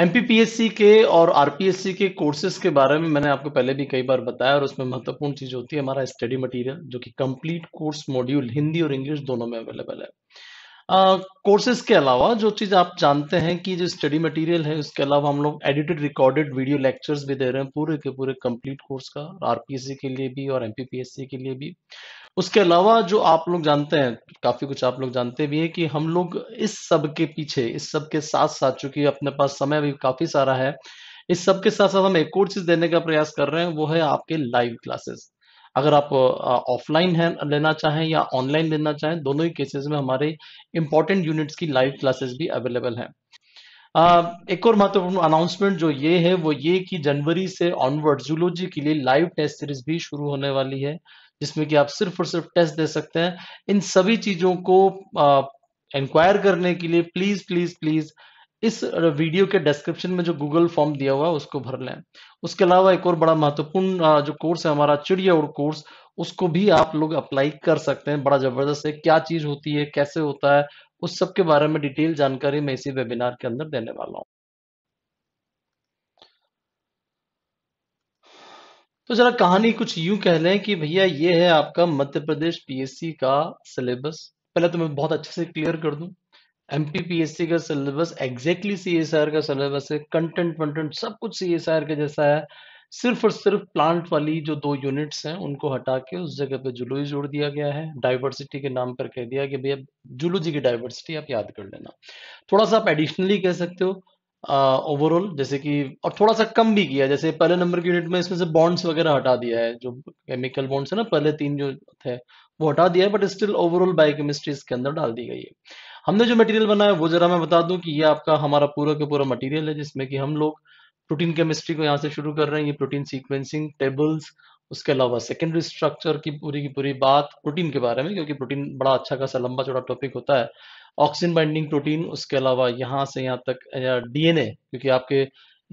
MPPSC के और RPSC के कोर्सेज के बारे में मैंने आपको पहले भी कई बार बताया और उसमें महत्वपूर्ण चीज होती है हमारा स्टडी मटेरियल जो कि कंप्लीट कोर्स मॉड्यूल हिंदी और इंग्लिश दोनों में अवेलेबल है कोर्सेज के अलावा जो चीज आप जानते हैं कि जो स्टडी मटेरियल है उसके अलावा हम लोग एडिटेड रिकॉर्डेड वीडियो लेक्चर्स भी दे रहे हैं पूरे के पूरे कंप्लीट कोर्स का आरपीएससी के लिए भी और एमपीपीएससी के लिए भी उसके अलावा जो आप लोग जानते हैं काफी कुछ आप लोग जानते भी हैं कि हम लोग इस सब के पीछे इस सब के साथ साथ चूंकि अपने पास समय भी काफी सारा है इस सब के साथ साथ हम एक और चीज देने का प्रयास कर रहे हैं वो है आपके लाइव क्लासेस अगर आप ऑफलाइन है लेना चाहें या ऑनलाइन लेना चाहें दोनों ही केसेस में हमारे इंपॉर्टेंट यूनिट्स की लाइव क्लासेस भी अवेलेबल हैं एक और महत्वपूर्ण अनाउंसमेंट जो ये है वो ये कि जनवरी से ऑनवर्ड जूलॉजी के लिए लाइव टेस्ट सीरीज भी शुरू होने वाली है जिसमें कि आप सिर्फ और सिर्फ टेस्ट दे सकते हैं इन सभी चीज़ों को इंक्वायर करने के लिए प्लीज़ प्लीज़ प्लीज़ इस वीडियो के डिस्क्रिप्शन में जो गूगल फॉर्म दिया हुआ है उसको भर लें उसके अलावा एक और बड़ा महत्वपूर्ण जो कोर्स है हमारा चिड़िया और कोर्स उसको भी आप लोग अप्लाई कर सकते हैं बड़ा जबरदस्त है क्या चीज़ होती है कैसे होता है उस सब के बारे में डिटेल जानकारी मैं इसी वेबिनार के अंदर देने वाला हूँ तो जरा कहानी कुछ यूं कह लें कि भैया ये है आपका मध्य प्रदेश पीएससी का सिलेबस पहले तो मैं बहुत अच्छे से क्लियर कर दूं एमपी पीएससी का सिलेबस एग्जैक्टली सीएसआर का सिलेबस है कंटेंट वंटेंट सब कुछ सीएसआर के जैसा है सिर्फ और सिर्फ प्लांट वाली जो दो यूनिट्स हैं उनको हटा के उस जगह पे जुलूस जोड़ दिया गया है डाइवर्सिटी के नाम पर कह दिया कि भैया जुलूजी की डाइवर्सिटी आप याद कर लेना थोड़ा सा आप एडिशनली कह सकते हो ओवरऑल जैसे कि और थोड़ा सा कम भी किया जैसे पहले नंबर की यूनिट में इसमें से बॉन्ड्स वगैरह हटा दिया है जो केमिकल बॉन्ड्स है ना पहले तीन जो थे वो हटा दिया है बट स्टिल ओवरऑल बायोकेमिस्ट्री इसके अंदर डाल दी गई है हमने जो मटेरियल बनाया वो जरा मैं बता दूं कि ये आपका हमारा पूरा का पूरा मटेरियल है जिसमें कि हम लोग प्रोटीन केमिस्ट्री को यहाँ से शुरू कर रहे हैं ये प्रोटीन सीक्वेंसिंग टेबल्स उसके अलावा सेकेंडरी स्ट्रक्चर की पूरी की पूरी बात प्रोटीन के बारे में क्योंकि प्रोटीन बड़ा अच्छा खासा लंबा चौड़ा टॉपिक होता है ऑक्सीजन बाइंडिंग प्रोटीन उसके अलावा यहाँ से यहाँ तक या डीएनए क्योंकि आपके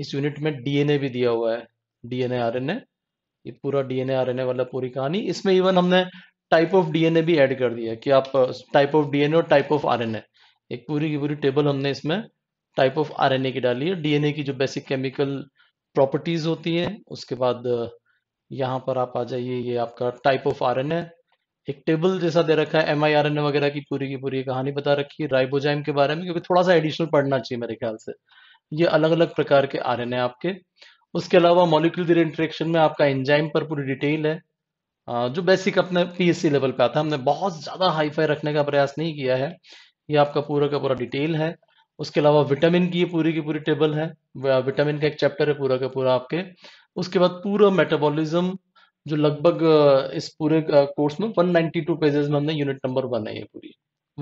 इस यूनिट में डीएनए भी दिया हुआ है डीएनए आरएनए ये पूरा डीएनए आरएनए वाला पूरी कहानी इसमें इवन हमने टाइप ऑफ डीएनए भी ऐड कर दिया कि आप टाइप ऑफ डीएनए और टाइप ऑफ आरएनए एक पूरी की पूरी टेबल हमने इसमें टाइप ऑफ आरएनए की डाली है डीएनए की जो बेसिक केमिकल प्रॉपर्टीज होती है उसके बाद यहाँ पर आप आ जाइए ये आपका टाइप ऑफ आरएनए एक टेबल जैसा दे रखा है एम आई आर एन वगैरह की पूरी की पूरी कहानी बता रखी है राइबोजाइम के बारे में क्योंकि थोड़ा सा एडिशनल पढ़ना चाहिए मेरे ख्याल से ये अलग अलग प्रकार के आर एन आपके उसके अलावा मॉलिक्यूलर इंट्रेक्शन में आपका एंजाइम पर पूरी डिटेल है जो बेसिक अपने पीएससी लेवल पे आता है हमने बहुत ज़्यादा हाईफाई रखने का प्रयास नहीं किया है ये आपका पूरा का पूरा डिटेल है उसके अलावा विटामिन की पूरी की पूरी टेबल है विटामिन का एक चैप्टर है पूरा का पूरा आपके उसके बाद पूरा मेटाबॉलिज्म जो लगभग इस पूरे कोर्स में 192 पेजेस में हमने यूनिट नंबर वन है ये पूरी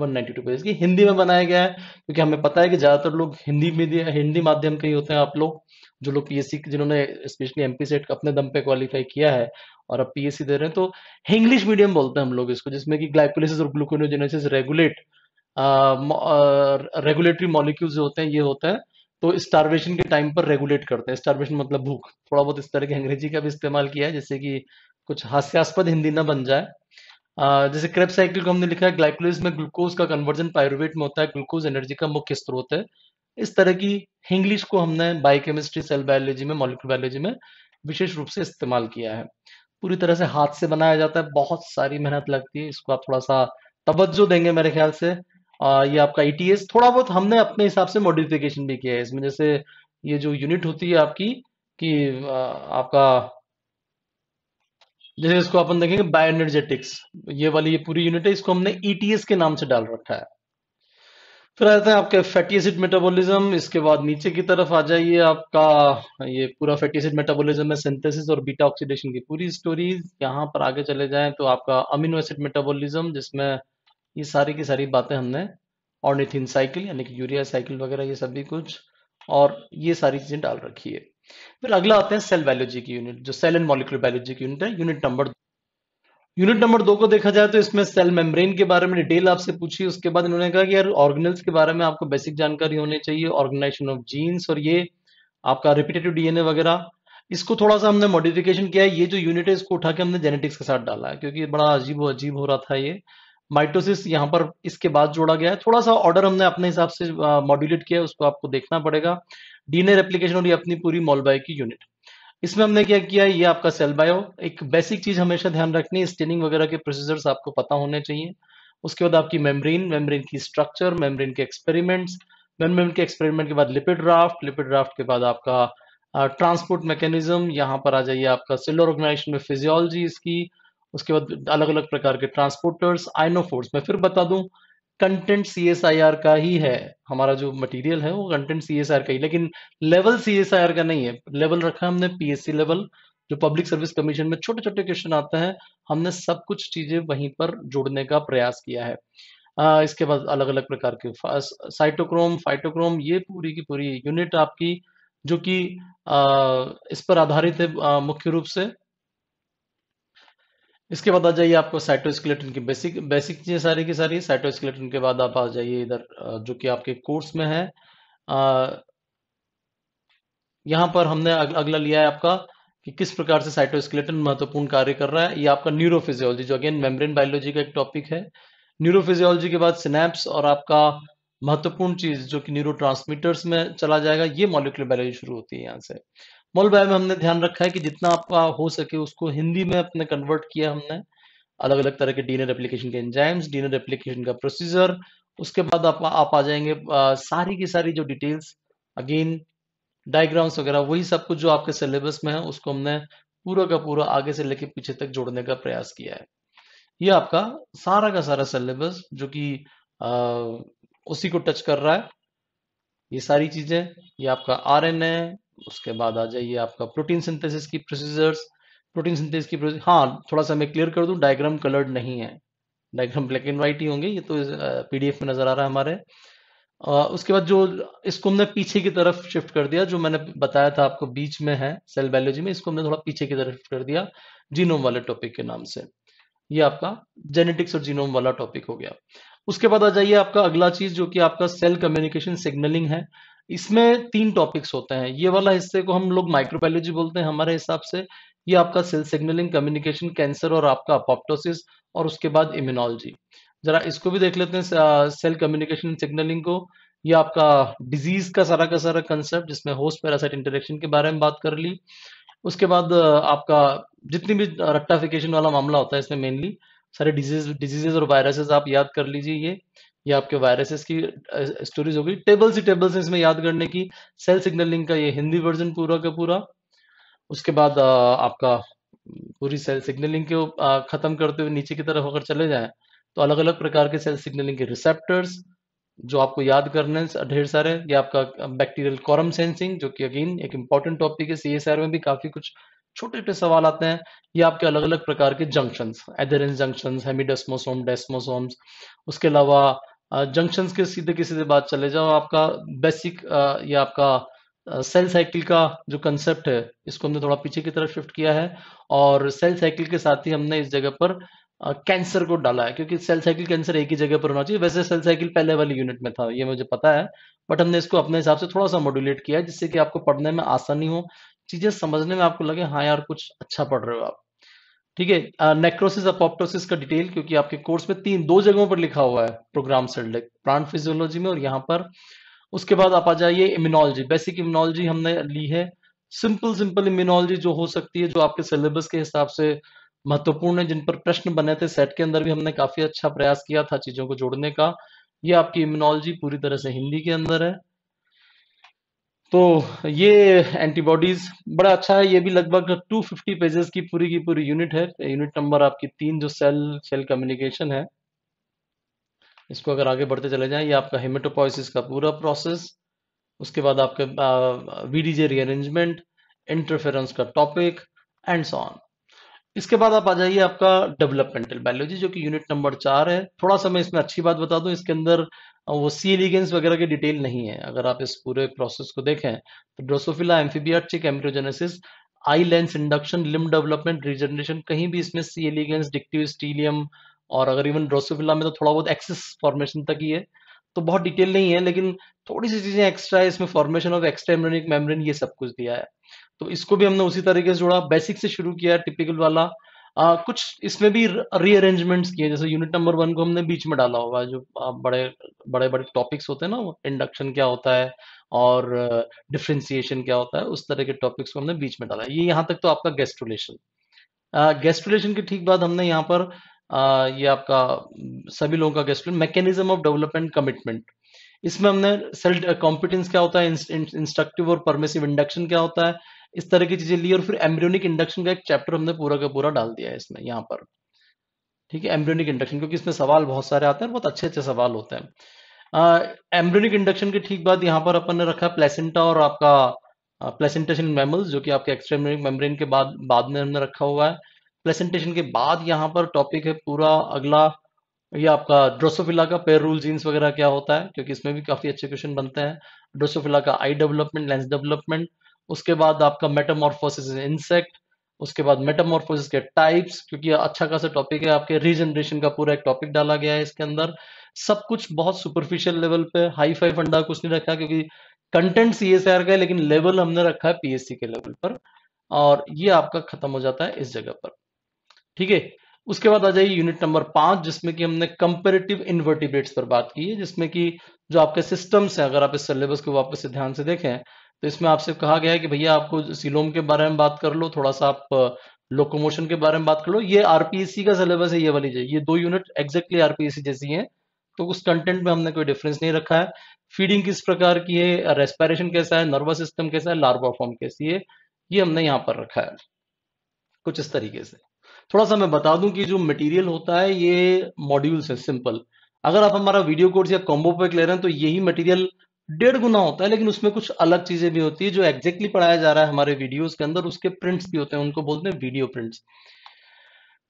192 पेजेस की हिंदी में बनाया गया है क्योंकि हमें पता है कि ज्यादातर लोग हिंदी मीडिया हिंदी माध्यम के ही होते हैं आप लोग जो लोग पीएससी जिन्होंने स्पेशली एमपी सेट अपने दम पे क्वालिफाई किया है और अब पीएससी दे रहे हैं तो इंग्लिश मीडियम बोलते हैं हम लोग इसको जिसमें कि ग्लाइकोलिसिस और ग्लूकोनोजेनेसिस रेगुलेट रेगुलेटरी मॉलिक्यूल्स होते हैं ये होते हैं तो स्टार्वेशन के टाइम पर रेगुलेट करते हैं स्टार्वेशन मतलब भूख थोड़ा बहुत इस तरह के अंग्रेजी का भी इस्तेमाल किया है जैसे कि कुछ हास्यास्पद हिंदी ना बन जाए जैसे क्रेप साइकिल को हमने लिखा है ग्लाइकोलिस में ग्लूकोज का कन्वर्जन पायरुवेट में होता है ग्लूकोज एनर्जी का मुख्य स्रोत है इस तरह की इंग्लिश को हमने बायोकेमिस्ट्री सेल बायोलॉजी में मॉलिकुलर बायोलॉजी में विशेष रूप से इस्तेमाल किया है पूरी तरह से हाथ से बनाया जाता है बहुत सारी मेहनत लगती है इसको आप थोड़ा सा तवज्जो देंगे मेरे ख्याल से ये आपका ई e थोड़ा बहुत हमने अपने हिसाब से मॉडिफिकेशन भी किया है इसमें जैसे ये जो यूनिट होती है आपकी कि आपका जैसे इसको अपन देखेंगे बायोएनर्जेटिक्स ये वाली ये पूरी यूनिट है इसको हमने ईटीएस e के नाम से डाल रखा है फिर आ जाते हैं आपके फैटी एसिड मेटाबॉलिज्म इसके बाद नीचे की तरफ आ जाइए आपका ये पूरा फैटी एसिड मेटाबॉलिज्म है सिंथेसिस और बीटा ऑक्सीडेशन की पूरी स्टोरीज यहाँ पर आगे चले जाएं तो आपका अमीनो एसिड मेटाबॉलिज्म जिसमें ये सारी की सारी बातें हमने ऑर्निथिन साइकिल यानी कि यूरिया साइकिल वगैरह ये सभी कुछ और ये सारी चीजें डाल रखी है फिर अगला आते हैं सेल बायोलॉजी की यूनिट जो सेल एंड मॉलिकुलर बायोलॉजी की यूनिट है यूनिट नंबर यूनिट नंबर दो को देखा जाए तो इसमें सेल मेम्ब्रेन के बारे में डिटेल आपसे पूछी उसके बाद इन्होंने कहा कि यार ऑर्गेनल्स के बारे में आपको बेसिक जानकारी होनी चाहिए ऑर्गेनाइजेशन ऑफ जीन्स और ये आपका रिपीटेटिव डीएनए वगैरह इसको थोड़ा सा हमने मॉडिफिकेशन किया है ये जो यूनिट है इसको उठा के हमने जेनेटिक्स के साथ डाला है क्योंकि बड़ा अजीब अजीब हो रहा था ये माइटोसिस यहाँ पर इसके बाद जोड़ा गया है थोड़ा सा ऑर्डर हमने अपने हिसाब से मॉड्यूलेट किया है उसको आपको देखना पड़ेगा डीएनए रेप्लिकेशन और ये अपनी पूरी मोलबाय की यूनिट इसमें हमने क्या किया ये आपका सेल बायो एक बेसिक चीज हमेशा ध्यान रखनी है स्टेनिंग वगैरह के प्रोसीजर्स आपको पता होने चाहिए उसके बाद आपकी मेम्ब्रेन मेम्ब्रेन की स्ट्रक्चर मेम्ब्रेन के एक्सपेरिमेंट्स मेम्ब्रेन के एक्सपेरिमेंट के बाद लिपिड ड्राफ्ट लिपिड ड्राफ्ट के बाद आपका ट्रांसपोर्ट मैकेनिज्म यहाँ पर आ जाइए आपका सेलर ऑर्गेनाइजेशन में फिजियोलॉजी इसकी उसके बाद अलग अलग प्रकार के ट्रांसपोर्टर्स आइनोफोर्स मैं फिर बता दूं content C S I R का ही है हमारा जो मटेरियल है वो content C S I R का ही लेकिन level C S I R का नहीं है लेवल रखा है हमने पी एस सी लेवल जो पब्लिक सर्विस कमीशन में छोटे छोटे क्वेश्चन आते हैं हमने सब कुछ चीजें वहीं पर जोड़ने का प्रयास किया है आ, इसके बाद अलग अलग प्रकार के साइटोक्रोम फाइटोक्रोम ये पूरी की पूरी यूनिट आपकी जो कि इस पर आधारित है मुख्य रूप से इसके बाद आ जाइए आपको साइटोस्केलेटन की बेसिक बेसिक चीज़ें सारी की सारी साइटोस्केलेटन के बाद आप आ जाइए इधर जो कि आपके कोर्स में है यहाँ पर हमने अग, अगला लिया है आपका कि किस प्रकार से साइटोस्केलेटन महत्वपूर्ण कार्य कर रहा है ये आपका न्यूरोफिजियोलॉजी जो अगेन मेम्ब्रेन बायोलॉजी का एक टॉपिक है न्यूरोफिजियोलॉजी के बाद सिनेप्स और आपका महत्वपूर्ण चीज जो कि न्यूरो में चला जाएगा ये मॉलिकुलर बायोलॉजी शुरू होती है यहाँ से मोलबाय में हमने ध्यान रखा है कि जितना आपका हो सके उसको हिंदी में अपने कन्वर्ट किया हमने अलग अलग तरह के डीएनए एप्लीकेशन के एंजाइम्स डीएनए एप्लीकेशन का प्रोसीजर उसके बाद आप आप आ जाएंगे आ, सारी की सारी जो डिटेल्स अगेन डायग्राम्स वगैरह वही सब कुछ जो आपके सिलेबस में है उसको हमने पूरा का पूरा आगे से लेके पीछे तक जोड़ने का प्रयास किया है ये आपका सारा का सारा सिलेबस जो कि उसी को टच कर रहा है ये सारी चीजें ये आपका आर एन ए उसके बाद आ जाइए आपका प्रोटीन सिंथेसिस की प्रोसीजर्स प्रोटीन सिंथेसिस की प्रोसीजर हाँ थोड़ा सा मैं क्लियर कर दूं डायग्राम कलर्ड नहीं है डायग्राम ब्लैक एंड व्हाइट ही होंगे ये तो पीडीएफ में नजर आ रहा है हमारे उसके बाद जो इसको हमने पीछे की तरफ शिफ्ट कर दिया जो मैंने बताया था आपको बीच में है सेल बायोलॉजी में इसको हमने थोड़ा पीछे की तरफ शिफ्ट कर दिया जीनोम वाले टॉपिक के नाम से ये आपका जेनेटिक्स और जीनोम वाला टॉपिक हो गया उसके बाद आ जाइए आपका अगला चीज जो कि आपका सेल कम्युनिकेशन सिग्नलिंग है इसमें तीन टॉपिक्स होते हैं ये वाला हिस्से को हम लोग माइक्रोबायोलॉजी बोलते हैं हमारे हिसाब से ये आपका सेल सिग्नलिंग कम्युनिकेशन कैंसर और आपका अपोप्टोसिस और उसके बाद इम्यूनोलॉजी जरा इसको भी देख लेते हैं सेल कम्युनिकेशन सिग्नलिंग को ये आपका डिजीज का सारा का सारा कंसेप्ट जिसमें होस्ट पैरासाइट इंटरेक्शन के बारे में बात कर ली उसके बाद आपका जितनी भी रट्टाफिकेशन वाला मामला होता है इसमें मेनली सारे डिजीज डिजीजेज और वायरसेस आप याद कर लीजिए ये ये आपके वायरसेस की स्टोरीज होगी टेबल्स ही टेबल्स इसमें याद करने की सेल सिग्नलिंग का ये हिंदी वर्जन पूरा का पूरा उसके बाद आपका पूरी सेल सिग्नलिंग को खत्म करते हुए नीचे की तरफ अगर चले जाए तो अलग अलग प्रकार के सेल सिग्नलिंग के रिसेप्टर्स जो आपको याद करने ढेर सारे ये आपका बैक्टीरियल कॉरम सेंसिंग जो कि अगेन एक इंपॉर्टेंट टॉपिक है सी में भी काफी कुछ छोटे छोटे सवाल आते हैं ये आपके अलग अलग प्रकार के जंक्शन एदरेंस जंक्शन हेमिडेस्मोसोम डेस्मोसोम उसके अलावा जंक्शन के सीधे के सीधे बात चले जाओ आपका बेसिक या आपका सेल साइकिल का जो कंसेप्ट है इसको हमने थोड़ा पीछे की तरफ शिफ्ट किया है और सेल साइकिल के साथ ही हमने इस जगह पर कैंसर को डाला है क्योंकि सेल साइकिल कैंसर एक ही जगह पर होना चाहिए वैसे सेल साइकिल पहले वाली यूनिट में था ये मुझे पता है बट हमने इसको अपने हिसाब से थोड़ा सा मॉड्यूलेट किया है जिससे कि आपको पढ़ने में आसानी हो चीजें समझने में आपको लगे हाँ यार कुछ अच्छा पढ़ रहे हो आप ठीक है नेक्रोसिस अपोप्टोसिस का डिटेल क्योंकि आपके कोर्स में तीन दो जगहों पर लिखा हुआ है प्रोग्राम सेडलेक प्लांट फिजियोलॉजी में और यहाँ पर उसके बाद आप आ जाइए इम्यूनोलॉजी बेसिक इम्यूनोलॉजी हमने ली है सिंपल सिंपल इम्यूनोलॉजी जो हो सकती है जो आपके सिलेबस के हिसाब से महत्वपूर्ण है जिन पर प्रश्न बने थे सेट के अंदर भी हमने काफी अच्छा प्रयास किया था चीजों को जोड़ने का ये आपकी इम्यूनोलॉजी पूरी तरह से हिंदी के अंदर है तो ये एंटीबॉडीज बड़ा अच्छा है ये भी लगभग 250 पेजेस की पूरी की पूरी यूनिट है यूनिट नंबर आपकी तीन जो सेल सेल कम्युनिकेशन है इसको अगर आगे बढ़ते चले जाएं ये आपका हेमेटोपोइसिस का पूरा प्रोसेस उसके बाद आपके वीडीजे रीअरेंजमेंट इंटरफेरेंस का टॉपिक एंड सो ऑन इसके बाद आप आ जाइए आपका डेवलपमेंटल बायोलॉजी जो कि यूनिट नंबर चार है थोड़ा सा मैं इसमें अच्छी बात बता दूं इसके अंदर वो सी एलिगेंस वगैरह की डिटेल नहीं है अगर आप इस पूरे प्रोसेस को देखें तो drosophila amphibia chick embryogenesis eye lens induction limb development regeneration कहीं भी इसमें सी एलिगेंस डिक्टिव स्टीलियम और अगर इवन ड्रोसोफिला में तो थोड़ा बहुत एक्सेस फॉर्मेशन तक ही है तो बहुत डिटेल नहीं है लेकिन थोड़ी सी चीजें एक्स्ट्रा है इसमें फॉर्मेशन ऑफ एक्स्ट्रा मेम्ब्रेन ये सब कुछ दिया है तो इसको भी हमने उसी तरीके से जोड़ा बेसिक से शुरू किया टिपिकल वाला आ, कुछ इसमें भी रीअरेंजमेंट्स किए जैसे यूनिट नंबर वन को हमने बीच में डाला होगा जो बड़े बड़े बड़े टॉपिक्स होते हैं ना इंडक्शन क्या होता है और डिफ्रेंसिएशन क्या होता है उस तरह के टॉपिक्स को हमने बीच में डाला ये यहाँ तक तो आपका गेस्ट रिलेशन गेस्ट रिलेशन के ठीक बाद हमने यहाँ पर आ, ये आपका सभी लोगों का guest mechanism of development commitment इसमें हमने सेल्फ कॉम्पिटेंस क्या होता है इंस्ट्रक्टिव और परमिसिव इंडक्शन क्या होता है इस तरह की चीजें ली और फिर एम्ब्रियोनिक इंडक्शन का एक चैप्टर हमने पूरा का पूरा डाल दिया है इसमें यहाँ पर ठीक है एम्ब्रियोनिक इंडक्शन क्योंकि इसमें सवाल बहुत सारे आते हैं बहुत अच्छे अच्छे सवाल होते हैं एम्ब्रियोनिक इंडक्शन के ठीक बाद यहाँ पर अपन ने रखा प्लेसेंटा और आपका प्लेसेंटेशन मेमल्स जो कि आपके एक्सट्रेमिक मेम्ब्रेन के बाद बाद में हमने रखा हुआ है प्लेसेंटेशन के बाद यहाँ पर टॉपिक है पूरा अगला ये आपका ड्रोसोफिला का पेयर रूल जीन्स वगैरह क्या होता है क्योंकि इसमें भी काफी अच्छे क्वेश्चन बनते हैं ड्रोसोफिला का आई डेवलपमेंट लेंस डेवलपमेंट उसके बाद आपका मेटामॉर्फोसिस इंसेक्ट उसके बाद मेटामॉर्फोसिस के टाइप्स क्योंकि अच्छा खासा टॉपिक है आपके रीजनरेशन का पूरा एक टॉपिक डाला गया है इसके अंदर सब कुछ बहुत सुपरफिशियल लेवल पे हाई फाइव अंडा कुछ नहीं रखा क्योंकि कंटेंट सी एस आर का है लेकिन लेवल हमने रखा है पीएससी के लेवल पर और ये आपका खत्म हो जाता है इस जगह पर ठीक है उसके बाद आ जाइए यूनिट नंबर पांच जिसमें कि हमने कंपेरेटिव इन्वर्टिब्रेट्स पर बात की है जिसमें कि जो आपके सिस्टम्स हैं अगर आप इस सिलेबस को वापस से ध्यान से देखें तो इसमें आपसे कहा गया है कि भैया आपको सिलोम के बारे में बात कर लो थोड़ा सा आप लोकोमोशन के बारे में बात कर लो ये आरपीएससी का सिलेबस है ये वाली ये दो यूनिट एक्जेक्टली आरपीएससी जैसी है तो उस कंटेंट में हमने कोई डिफरेंस नहीं रखा है फीडिंग किस प्रकार की है रेस्पायरेशन कैसा है नर्वस सिस्टम कैसा है लार्वा फॉर्म कैसी है ये हमने यहाँ पर रखा है कुछ इस तरीके से थोड़ा सा मैं बता दूं कि जो मटेरियल होता है ये मॉड्यूल्स है सिंपल अगर आप हमारा वीडियो कोर्स या कॉम्बो पैक ले रहे हैं तो यही मटेरियल डेढ़ गुना होता है लेकिन उसमें कुछ अलग चीजें भी होती है जो एग्जैक्टली पढ़ाया जा रहा है हमारे वीडियोस के अंदर उसके प्रिंट्स भी होते हैं उनको बोलते हैं वीडियो प्रिंट्स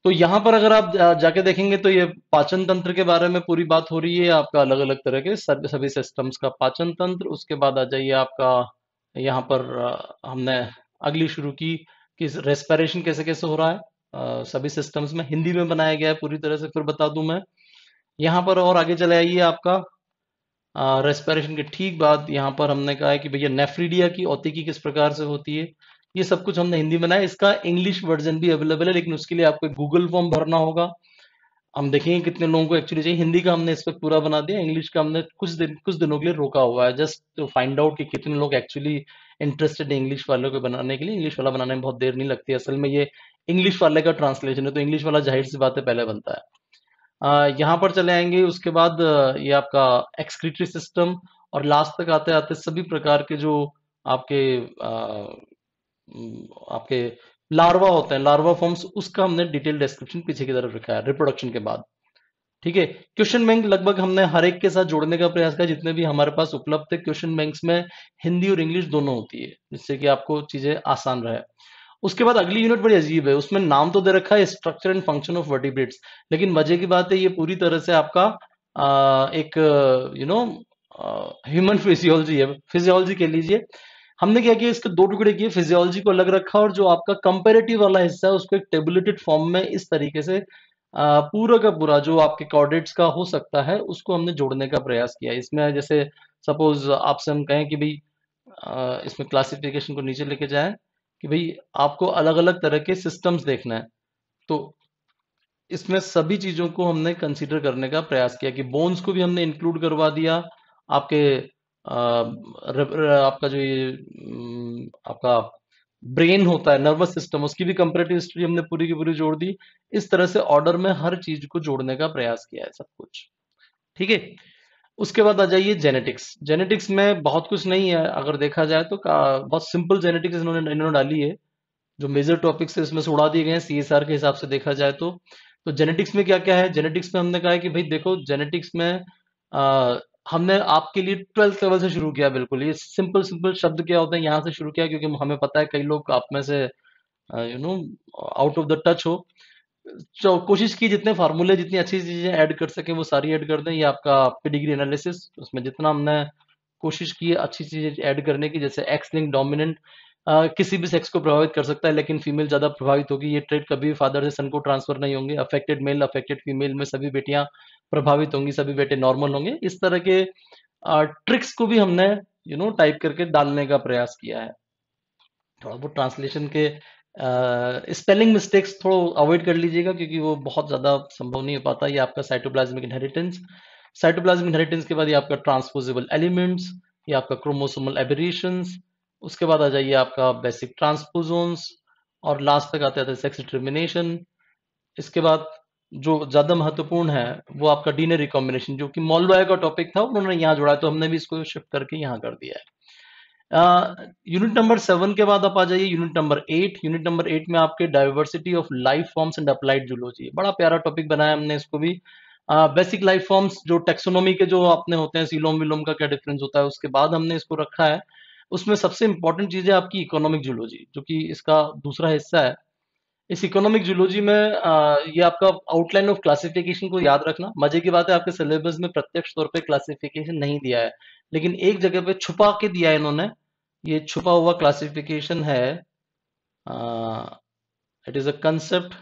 तो यहाँ पर अगर आप जाके देखेंगे तो ये पाचन तंत्र के बारे में पूरी बात हो रही है आपका अलग अलग तरह के सभी सिस्टम्स का पाचन तंत्र उसके बाद आ जाइए आपका यहाँ पर हमने अगली शुरू की कि रेस्पिरेशन कैसे कैसे हो रहा है आ, सभी सिस्टम्स में हिंदी में बनाया गया है पूरी तरह से फिर बता दू मैं यहाँ पर और आगे चले आइए आपका रेस्पिरेशन के ठीक बाद यहाँ पर हमने कहा है कि भैया नेफ्रीडिया की औतिकी किस प्रकार से होती है ये सब कुछ हमने हिंदी में बनाया इसका इंग्लिश वर्जन भी अवेलेबल है लेकिन उसके लिए आपको गूगल फॉर्म भरना होगा हम देखेंगे कितने लोगों को एक्चुअली चाहिए हिंदी का हमने इस पर पूरा बना दिया इंग्लिश का हमने कुछ दिन कुछ दिनों के लिए रोका हुआ है जस्ट टू फाइंड आउट कि कितने लोग एक्चुअली इंटरेस्टेड है इंग्लिश वालों को बनाने के लिए इंग्लिश वाला बनाने में बहुत देर नहीं लगती असल में ये इंग्लिश वाले का ट्रांसलेशन है तो इंग्लिश वाला जाहिर सी बात है पहले बनता है यहाँ पर चले आएंगे उसके बाद ये आपका एक्सक्रीटरी सिस्टम और लास्ट तक आते आते सभी प्रकार के जो आपके आपके लार्वा होते हैं लार्वा फॉर्म्स उसका हमने डिटेल डिस्क्रिप्शन पीछे की तरफ रखा है रिप्रोडक्शन के बाद ठीक है क्वेश्चन बैंक लगभग हमने हर एक के साथ जोड़ने का प्रयास किया जितने भी हमारे पास उपलब्ध थे क्वेश्चन बैंक में हिंदी और इंग्लिश दोनों होती है जिससे कि आपको चीजें आसान रहे उसके बाद अगली यूनिट बड़ी अजीब है उसमें नाम तो दे रखा है structure and function of vertebrates लेकिन मजे की बात है ये पूरी तरह से आपका आ, एक यू नो ह्यूमन फिजियोलॉजी है फिजियोलॉजी कह लीजिए हमने क्या किया इसके दो टुकड़े किए फिजियोलॉजी को अलग रखा और जो आपका कंपेरेटिव वाला हिस्सा है उसको एक टेबुलेटेड फॉर्म में इस तरीके से आ, पूरा का पूरा जो आपके कॉर्डेट्स का हो सकता है उसको हमने जोड़ने का प्रयास किया इसमें जैसे सपोज आपसे हम कहें कि भाई इसमें क्लासिफिकेशन को नीचे लेके जाएं कि भाई आपको अलग अलग तरह के सिस्टम्स देखना है तो इसमें सभी चीज़ों को हमने कंसिडर करने का प्रयास किया कि बोन्स को भी हमने इंक्लूड करवा दिया आपके आ, आपका जो ये आपका ब्रेन होता है नर्वस सिस्टम उसकी भी कंपेरेटिव हिस्ट्री हमने पूरी की पूरी जोड़ दी इस तरह से ऑर्डर में हर चीज को जोड़ने का प्रयास किया है सब कुछ ठीक है उसके बाद आ जाइए जेनेटिक्स जेनेटिक्स में बहुत कुछ नहीं है अगर देखा जाए तो बहुत सिंपल जेनेटिक्स इन्होंने इन्होंने डाली है जो मेजर टॉपिक्स है इसमें से उड़ा दिए गए हैं सीएसआर के हिसाब से देखा जाए तो तो जेनेटिक्स में क्या क्या है जेनेटिक्स में हमने कहा है कि भाई देखो जेनेटिक्स में आ, हमने आपके लिए ट्वेल्थ लेवल से शुरू किया बिल्कुल ये सिंपल सिंपल शब्द क्या होते हैं यहाँ से शुरू किया क्योंकि हमें पता है कई लोग आप में से you know out of the touch हो तो कोशिश की जितने फार्मूले जितनी अच्छी चीज़ें ऐड कर सके वो सारी ऐड कर दें ये आपका पेडिग्री एनालिसिस उसमें जितना हमने कोशिश की अच्छी चीज़ें ऐड करने की जैसे एक्स लिंक डोमिनेंट किसी भी सेक्स को प्रभावित कर सकता है लेकिन फीमेल ज़्यादा प्रभावित होगी ये ट्रेड कभी फादर से सन को ट्रांसफर नहीं होंगे अफेक्टेड मेल अफेक्टेड फीमेल में सभी बेटियां प्रभावित होंगी सभी बेटे नॉर्मल होंगे इस तरह के ट्रिक्स को भी हमने यू नो टाइप करके डालने का प्रयास किया है थोड़ा बहुत ट्रांसलेशन के स्पेलिंग मिस्टेक्स थोड़ा अवॉइड कर लीजिएगा क्योंकि वो बहुत ज़्यादा संभव नहीं हो पाता ये आपका साइटोप्लाज्मिक इनहेरिटेंस साइटोप्लाज्मिक इनहेरिटेंस के बाद ये आपका ट्रांसपोजेबल एलिमेंट्स ये आपका क्रोमोसोमल एबरेशन उसके बाद आ जाइए आपका बेसिक ट्रांसपोजोन्स और लास्ट तक आते आते सेक्स डिटर्मिनेशन इसके बाद जो ज़्यादा महत्वपूर्ण है वो आपका डीनर रिकॉम्बिनेशन जो कि मॉलवाय का टॉपिक था उन्होंने यहाँ जोड़ा तो हमने भी इसको शिफ्ट करके यहाँ कर दिया है यूनिट नंबर सेवन के बाद आप आ जाइए unit number eight unit number eight में आपके diversity of life forms and applied zoology बड़ा प्यारा टॉपिक बनाया हमने इसको भी बेसिक लाइफ फॉर्म्स जो टेक्सोनोमी के जो आपने होते हैं सिलोम विलोम का क्या डिफरेंस होता है उसके बाद हमने इसको रखा है उसमें सबसे इंपॉर्टेंट चीज है आपकी इकोनॉमिक जूलॉजी जो कि इसका दूसरा हिस्सा है इस इकोनॉमिक जूलॉजी में ये आपका आउटलाइन ऑफ क्लासिफिकेशन को याद रखना मजे की बात है आपके सिलेबस में प्रत्यक्ष तौर पे क्लासिफिकेशन नहीं दिया है लेकिन एक जगह पे छुपा के दिया है इन्होंने ये छुपा हुआ क्लासिफिकेशन है it is a concept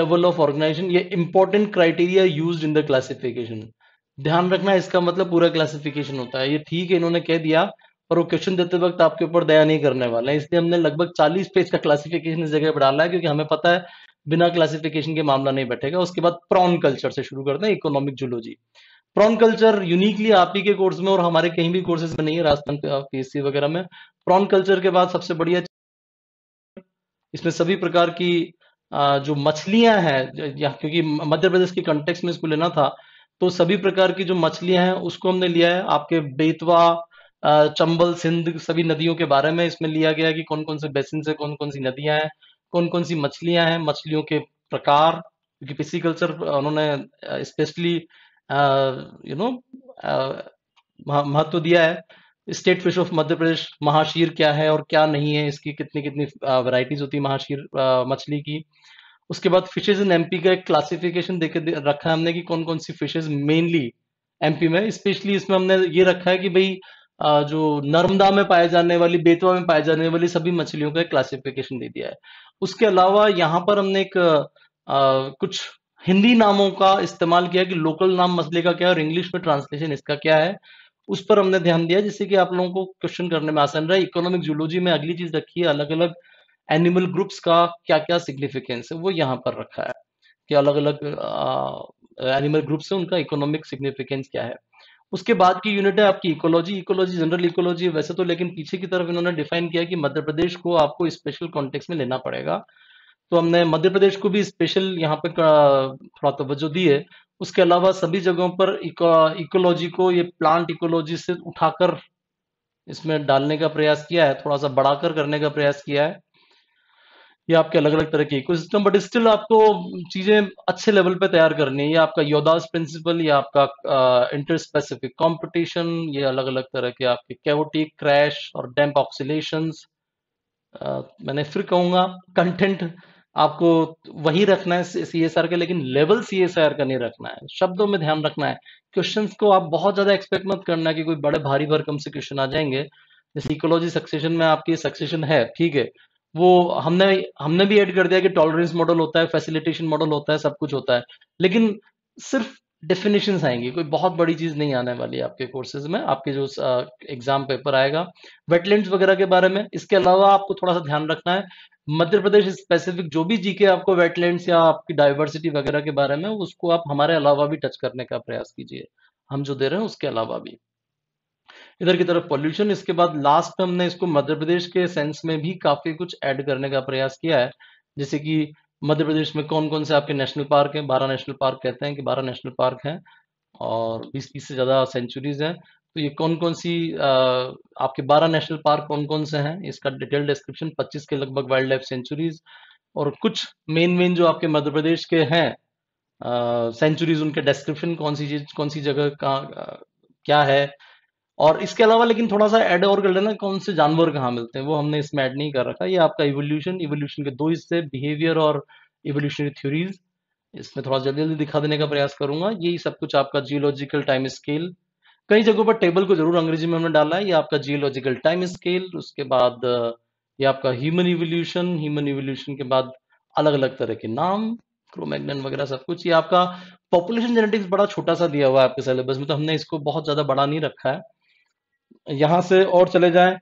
level of organisation ये important criteria use in the classification ध्यान रखना इसका मतलब पूरा क्लासिफिकेशन होता है ये ठीक है इन्होंने कह दिया और वो क्वेश्चन देते वक्त आपके ऊपर दया नहीं करने वाला है इसलिए हमने लगभग चालीस पेज का क्लासिफिकेशन इस जगह पर डाला है क्योंकि हमें पता है बिना क्लासिफिकेशन के मामला नहीं बैठेगा उसके बाद प्रॉन कल्चर से शुरू करते हैं economic zoology prawn culture uniquely आप ही के कोर्स में और हमारे कहीं भी कोर्सेज में नहीं है राजस्थान पीएससी वगैरह में प्रॉन कल्चर के बाद सबसे बढ़िया इसमें सभी प्रकार की जो मछलियां हैं या क्योंकि मध्य प्रदेश के कंटेक्स में इसको लेना था तो सभी प्रकार की जो मछलियां हैं उसको हमने लिया है आपके बेतवा चंबल सिंध सभी नदियों के बारे में इसमें लिया गया कि कौन कौन से बेसिन से कौन कौन सी नदियां हैं कौन कौन सी मछलियां हैं मछलियों के प्रकार क्योंकि पिसिकल्चर उन्होंने स्पेशली यू नो महत्व दिया है state fish of Madhya Pradesh mahseer क्या है और क्या नहीं है इसकी कितनी कितनी वैरायटीज होती है महाशीर मछली की उसके बाद फिशेज इन एमपी का एक क्लासिफिकेशन देख रखा है हमने कि कौन कौन सी फिशेज मेनली एमपी में स्पेशली इसमें हमने ये रखा है कि भाई जो नर्मदा में पाए जाने वाली बेतवा में पाए जाने वाली सभी मछलियों का क्लासिफिकेशन दे दिया है उसके अलावा यहाँ पर हमने एक आ, कुछ हिंदी नामों का इस्तेमाल किया कि लोकल नाम मसले का क्या है और इंग्लिश में ट्रांसलेशन इसका क्या है उस पर हमने ध्यान दिया जिससे कि आप लोगों को क्वेश्चन करने में आसान रहा इकोनॉमिक जूलॉजी में अगली चीज रखी है अलग अलग एनिमल ग्रुप्स का क्या क्या सिग्निफिकेंस है वो यहाँ पर रखा है कि अलग अलग एनिमल ग्रुप्स है उनका इकोनॉमिक सिग्निफिकेंस क्या है उसके बाद की यूनिट है आपकी इकोलॉजी इकोलॉजी जनरल इकोलॉजी वैसे तो लेकिन पीछे की तरफ इन्होंने डिफाइन किया कि मध्य प्रदेश को आपको स्पेशल कॉन्टेक्स में लेना पड़ेगा तो हमने मध्य प्रदेश को भी स्पेशल यहाँ पे थोड़ा तोज्जो दी है उसके अलावा सभी जगहों पर इकोलॉजी को ये प्लांट इकोलॉजी से उठाकर इसमें डालने का प्रयास किया है थोड़ा सा बढ़ाकर करने का प्रयास किया है ये आपके अलग अलग तरह के सिस्टम बट स्टिल आपको चीजें अच्छे लेवल पे तैयार करनी है ये आपका योदास प्रिंसिपल या आपका इंटर स्पेसिफिक कॉम्पिटिशन ये अलग अलग तरह के आपके कैवोटिक क्रैश और डैम्प ऑक्सीलेशन मैंने फिर कहूंगा कंटेंट आपको वही रखना है सी एस आर का लेकिन लेवल सी एस आर का नहीं रखना है शब्दों में ध्यान रखना है क्वेश्चंस को आप बहुत ज्यादा एक्सपेक्ट मत करना कि कोई बड़े भारी भरकम से क्वेश्चन आ जाएंगे जैसे इकोलॉजी सक्सेशन में आपकी सक्सेशन है ठीक है वो हमने हमने भी ऐड कर दिया कि टॉलरेंस मॉडल होता है फैसिलिटेशन मॉडल होता है सब कुछ होता है लेकिन सिर्फ डेफिनेशन आएंगी कोई बहुत बड़ी चीज नहीं आने वाली है आपके कोर्सेज में आपके जो एग्जाम पेपर आएगा वेटलैंड वगैरह के बारे में इसके अलावा आपको थोड़ा सा ध्यान रखना है मध्य प्रदेश स्पेसिफिक जो भी जीके आपको वेटलैंड्स या आपकी डाइवर्सिटी वगैरह के बारे में उसको आप हमारे अलावा भी टच करने का प्रयास कीजिए हम जो दे रहे हैं उसके अलावा भी इधर की तरफ पॉल्यूशन इसके बाद लास्ट में हमने इसको मध्य प्रदेश के सेंस में भी काफी कुछ ऐड करने का प्रयास किया है जैसे कि मध्य प्रदेश में कौन कौन से आपके नेशनल पार्क हैं बारह नेशनल पार्क कहते हैं कि बारह नेशनल पार्क हैं और बीस तीस से ज़्यादा सेंचुरीज हैं तो ये कौन कौन सी आ, आपके बारह नेशनल पार्क कौन कौन से हैं इसका डिटेल डिस्क्रिप्शन पच्चीस के लगभग वाइल्ड लाइफ सेंचुरीज और कुछ मेन मेन जो आपके मध्य प्रदेश के हैं सेंचुरीज उनके डिस्क्रिप्शन कौन सी चीज कौन सी जगह कहाँ क्या है और इसके अलावा लेकिन थोड़ा सा ऐड और कर लेना कौन से जानवर कहाँ मिलते हैं वो हमने इसमें ऐड नहीं कर रखा ये आपका इवोल्यूशन इवोल्यूशन के दो हिस्से बिहेवियर और इवोल्यूशनरी थ्योरीज इसमें थोड़ा जल्दी जल्दी दिखा देने का प्रयास करूंगा यही सब कुछ आपका जियोलॉजिकल टाइम स्केल कई जगहों पर टेबल को जरूर अंग्रेजी में हमने डाला है ये आपका जियोलॉजिकल टाइम स्केल उसके बाद ये आपका ह्यूमन इवोल्यूशन ह्यूमन इवोल्यूशन के बाद अलग अलग तरह के नाम क्रोमैग्नन वगैरह सब कुछ ये आपका पॉपुलेशन जेनेटिक्स बड़ा छोटा सा दिया हुआ है आपके सिलेबस में तो हमने इसको बहुत ज्यादा बड़ा नहीं रखा है यहां से और चले जाएं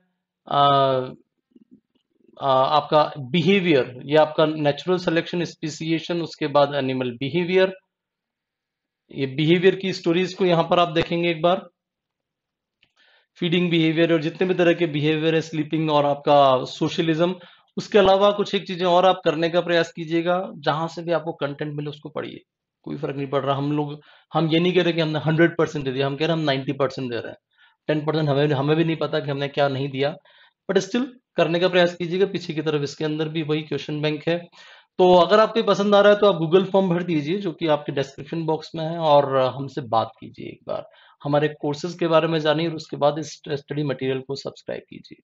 आपका बिहेवियर ये आपका नेचुरल सिलेक्शन स्पीसीएशन उसके बाद एनिमल बिहेवियर ये बिहेवियर की स्टोरीज को यहाँ पर आप देखेंगे एक बार फीडिंग बिहेवियर और जितने भी तरह के बिहेवियर है स्लीपिंग और आपका सोशलिज्म उसके अलावा कुछ एक चीजें और आप करने का प्रयास कीजिएगा जहां से भी आपको कंटेंट मिले उसको पढ़िए कोई फर्क नहीं पड़ रहा हम लोग हम ये नहीं कह रहे कि हमने हंड्रेड परसेंट दे दिया हम कह रहे हैं हम नाइन्टी परसेंट दे रहे हैं टेन परसेंट हमें हमें भी नहीं पता कि हमने क्या नहीं दिया बट स्टिल करने का प्रयास कीजिएगा पीछे की तरफ इसके अंदर भी वही क्वेश्चन बैंक है तो अगर आपको पसंद आ रहा है तो आप गूगल फॉर्म भर दीजिए जो कि आपके डिस्क्रिप्शन बॉक्स में है और हमसे बात कीजिए एक बार हमारे कोर्सेज के बारे में जानिए और उसके बाद इस स्टडी मटेरियल को सब्सक्राइब कीजिए